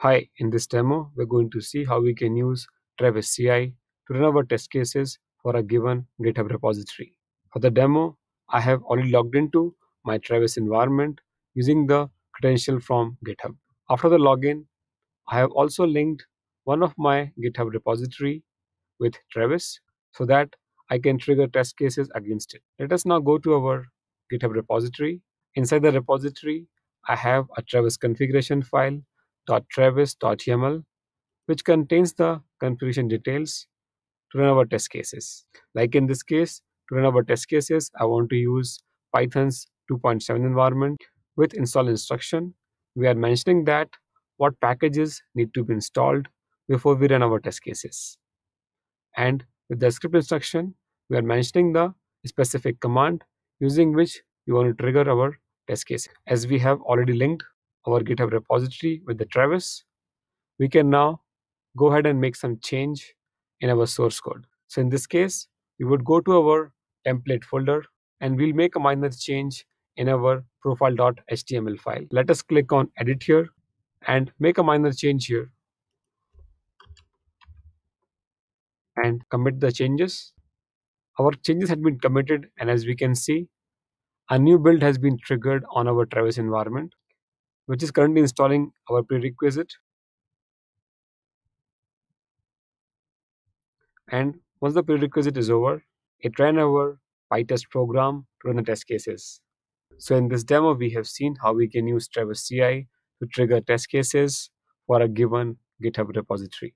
Hi, in this demo, we're going to see how we can use Travis CI to run our test cases for a given GitHub repository. For the demo, I have already logged into my Travis environment using the credential from GitHub. After the login, I have also linked one of my GitHub repository with Travis so that I can trigger test cases against it. Let us now go to our GitHub repository. Inside the repository, I have a Travis configuration file .travis.yml, which contains the configuration details to run our test cases. Like in this case, to run our test cases, I want to use Python's 2.7 environment with install instruction. We are mentioning that what packages need to be installed before we run our test cases. And with the script instruction, we are mentioning the specific command using which you want to trigger our test case as we have already linked our GitHub repository with the Travis, we can now go ahead and make some change in our source code. So in this case, we would go to our template folder and we'll make a minor change in our profile.html file. Let us click on edit here and make a minor change here and commit the changes. Our changes had been committed and as we can see, a new build has been triggered on our Travis environment which is currently installing our prerequisite. And once the prerequisite is over, it ran our PyTest program to run the test cases. So in this demo, we have seen how we can use Travis CI to trigger test cases for a given GitHub repository.